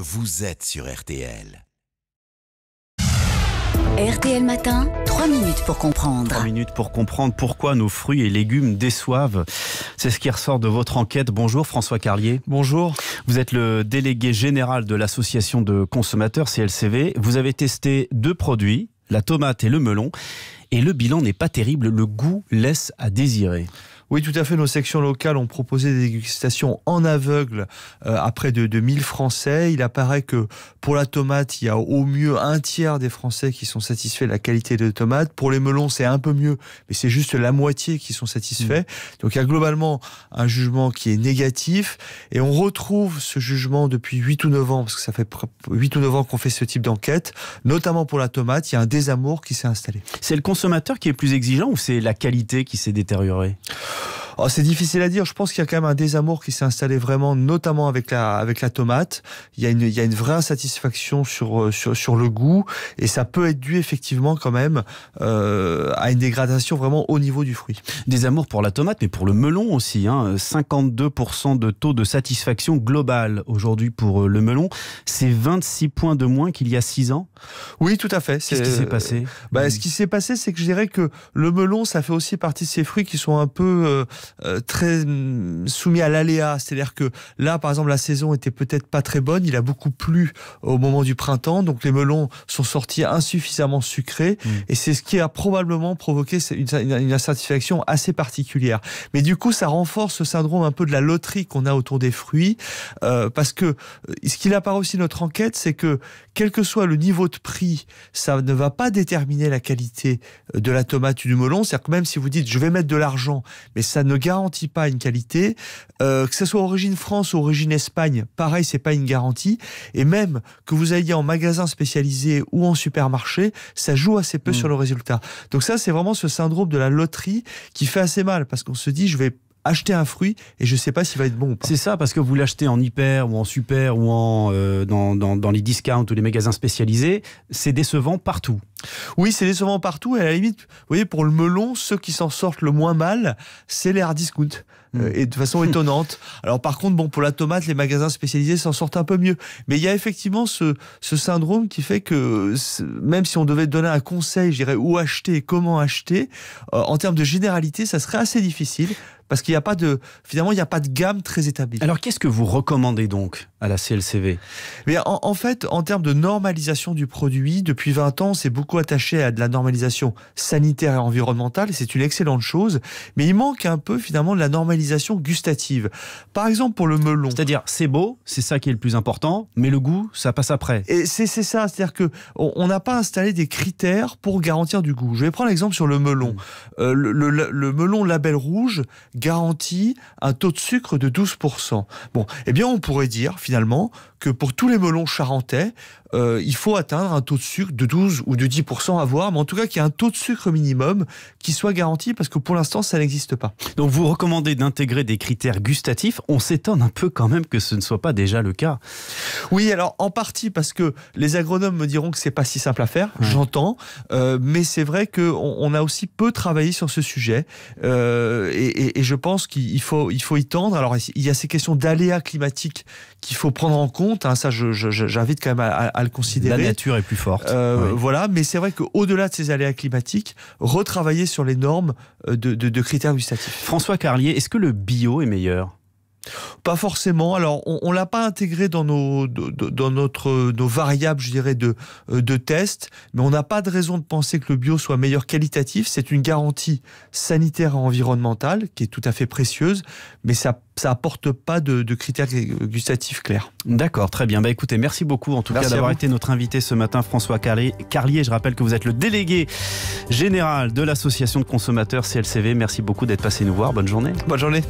Vous êtes sur RTL. RTL Matin, 3 minutes pour comprendre. 3 minutes pour comprendre pourquoi nos fruits et légumes déçoivent. C'est ce qui ressort de votre enquête. Bonjour François Carlier. Bonjour. Vous êtes le délégué général de l'association de consommateurs CLCV. Vous avez testé deux produits, la tomate et le melon. Et le bilan n'est pas terrible, le goût laisse à désirer. Oui, tout à fait. Nos sections locales ont proposé des dégustations en aveugle euh, à près de, 2000 1000 Français. Il apparaît que pour la tomate, il y a au mieux un tiers des Français qui sont satisfaits de la qualité de tomate. Pour les melons, c'est un peu mieux, mais c'est juste la moitié qui sont satisfaits. Mmh. Donc il y a globalement un jugement qui est négatif. Et on retrouve ce jugement depuis 8 ou 9 ans, parce que ça fait 8 ou 9 ans qu'on fait ce type d'enquête. Notamment pour la tomate, il y a un désamour qui s'est installé. C'est le consommateur qui est plus exigeant ou c'est la qualité qui s'est détériorée Oh, c'est difficile à dire. Je pense qu'il y a quand même un désamour qui s'est installé vraiment, notamment avec la, avec la tomate. Il y a une, il y a une vraie insatisfaction sur, euh, sur, sur le goût et ça peut être dû effectivement quand même euh, à une dégradation vraiment au niveau du fruit. Désamour pour la tomate, mais pour le melon aussi. Hein. 52% de taux de satisfaction globale aujourd'hui pour euh, le melon. C'est 26 points de moins qu'il y a 6 ans. Oui, tout à fait. Qu'est-ce qui s'est passé Ben, Ce qui s'est passé, c'est que je dirais que le melon, ça fait aussi partie de ces fruits qui sont un peu. Euh, très mm, soumis à l'aléa. C'est-à-dire que là, par exemple, la saison était peut-être pas très bonne. Il a beaucoup plu au moment du printemps, donc les melons sont sortis insuffisamment sucrés, mm. et c'est ce qui a probablement provoqué une, une, insatisfaction assez particulière. Mais du coup, ça renforce ce syndrome un peu de la loterie qu'on a autour des fruits, euh, parce que euh, ce qu'il apparaît aussi notre enquête, c'est que quel que soit le niveau de prix, ça ne va pas déterminer la qualité de la tomate ou du melon. C'est-à-dire que même si vous dites je vais mettre de l'argent, mais ça ne ne garantit pas une qualité. Euh, que ce soit origine France ou origine Espagne, pareil, c'est pas une garantie. Et même que vous ayez en magasin spécialisé ou en supermarché, ça joue assez peu mm. sur le résultat. Donc ça, c'est vraiment ce syndrome de la loterie qui fait assez mal parce qu'on se dit, je vais acheter un fruit et je ne sais pas s'il va être bon C'est ça, parce que vous l'achetez en hyper ou en super ou en, euh, dans, dans, les discounts ou les magasins spécialisés, c'est décevant partout. Oui, c'est décevant partout. Et à la limite, vous voyez, pour le melon, ceux qui s'en sortent le moins mal, c'est les hard discount. Hmm. Euh, et de façon étonnante. Alors par contre, bon, pour la tomate, les magasins spécialisés s'en sortent un peu mieux. Mais il y a effectivement ce, syndrome qui fait que même si on devait donner un conseil, je dirais où acheter et comment acheter, euh, en termes de généralité, ça serait assez difficile parce qu'il n'y a pas de finalement il n'y a pas de gamme très établie. Alors qu'est-ce que vous recommandez donc à la CLCV Mais en, fait, en termes de normalisation du produit, depuis 20 ans, c'est beaucoup attaché à de la normalisation sanitaire et environnementale. c'est une excellente chose, mais il manque un peu finalement de la normalisation gustative. Par exemple pour le melon. C'est-à-dire c'est beau, c'est ça qui est le plus important, mais le goût, ça passe après. Et c'est ça, c'est-à-dire que on n'a pas installé des critères pour garantir du goût. Je vais prendre l'exemple sur le melon. Mmh. Euh, le melon label rouge garantie un taux de sucre de 12%. Bon, eh bien, on pourrait dire finalement que pour tous les melons charentais, euh, il faut atteindre un taux de sucre de 12 ou de 10% à voir, mais en tout cas qu'il y ait un taux de sucre minimum qui soit garanti parce que pour l'instant, ça n'existe pas. Donc, vous recommandez d'intégrer des critères gustatifs. On s'étonne un peu quand même que ce ne soit pas déjà le cas. Oui, alors en partie parce que les agronomes me diront que c'est pas si simple à faire, j'entends, euh, mais c'est vrai qu'on a aussi peu travaillé sur ce sujet euh, et, je pense qu'il faut, il faut y tendre. Alors il y a ces questions d'aléas climatiques qu'il faut prendre en compte, hein, ça j'invite quand même à, le considérer. La nature est plus forte. Euh, voilà, mais c'est vrai qu'au-delà de ces aléas climatiques, retravailler sur les normes de, de critères gustatifs. François Carlier, est-ce que le bio est meilleur pas forcément. Alors, on ne l'a pas intégré dans, nos, dans notre, nos variables, je dirais, de, euh, de test, mais on n'a pas de raison de penser que le bio soit meilleur qualitatif. C'est une garantie sanitaire et environnementale qui est tout à fait précieuse, mais ça ça apporte pas de, de critères gustatifs clairs. D'accord, très bien. Bah écoutez, merci beaucoup en tout cas d'avoir été notre invité ce matin, François Carlier. Je rappelle que vous êtes le délégué général de l'association de consommateurs CLCV. Merci beaucoup d'être passé nous voir. Bonne journée. Bonne journée.